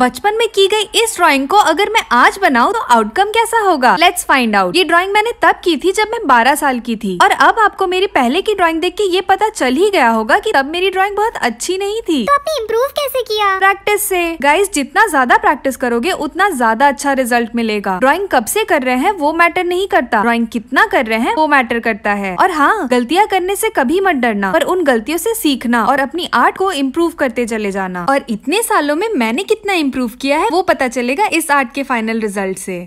बचपन में की गई इस ड्राइंग को अगर मैं आज बनाऊं तो आउटकम कैसा होगा लेट्स फाइंड आउट ये ड्राइंग मैंने तब की थी जब मैं 12 साल की थी और अब आपको मेरी पहले की ड्राइंग देख के ये पता चल ही गया होगा कि तब मेरी ड्राइंग बहुत अच्छी नहीं थी तो आपने इम्प्रूव किया प्रैक्टिस से गाइस जितना ज्यादा प्रैक्टिस करोगे उतना ज्यादा अच्छा रिजल्ट मिलेगा ड्राइंग कब से कर रहे हैं वो मैटर नहीं करता ड्राइंग कितना कर रहे हैं वो मैटर करता है और हाँ गलतियाँ करने से कभी मत डरना पर उन गलतियों से सीखना और अपनी आर्ट को इम्प्रूव करते चले जाना और इतने सालों में मैंने कितना इम्प्रूव किया है वो पता चलेगा इस आर्ट के फाइनल रिजल्ट से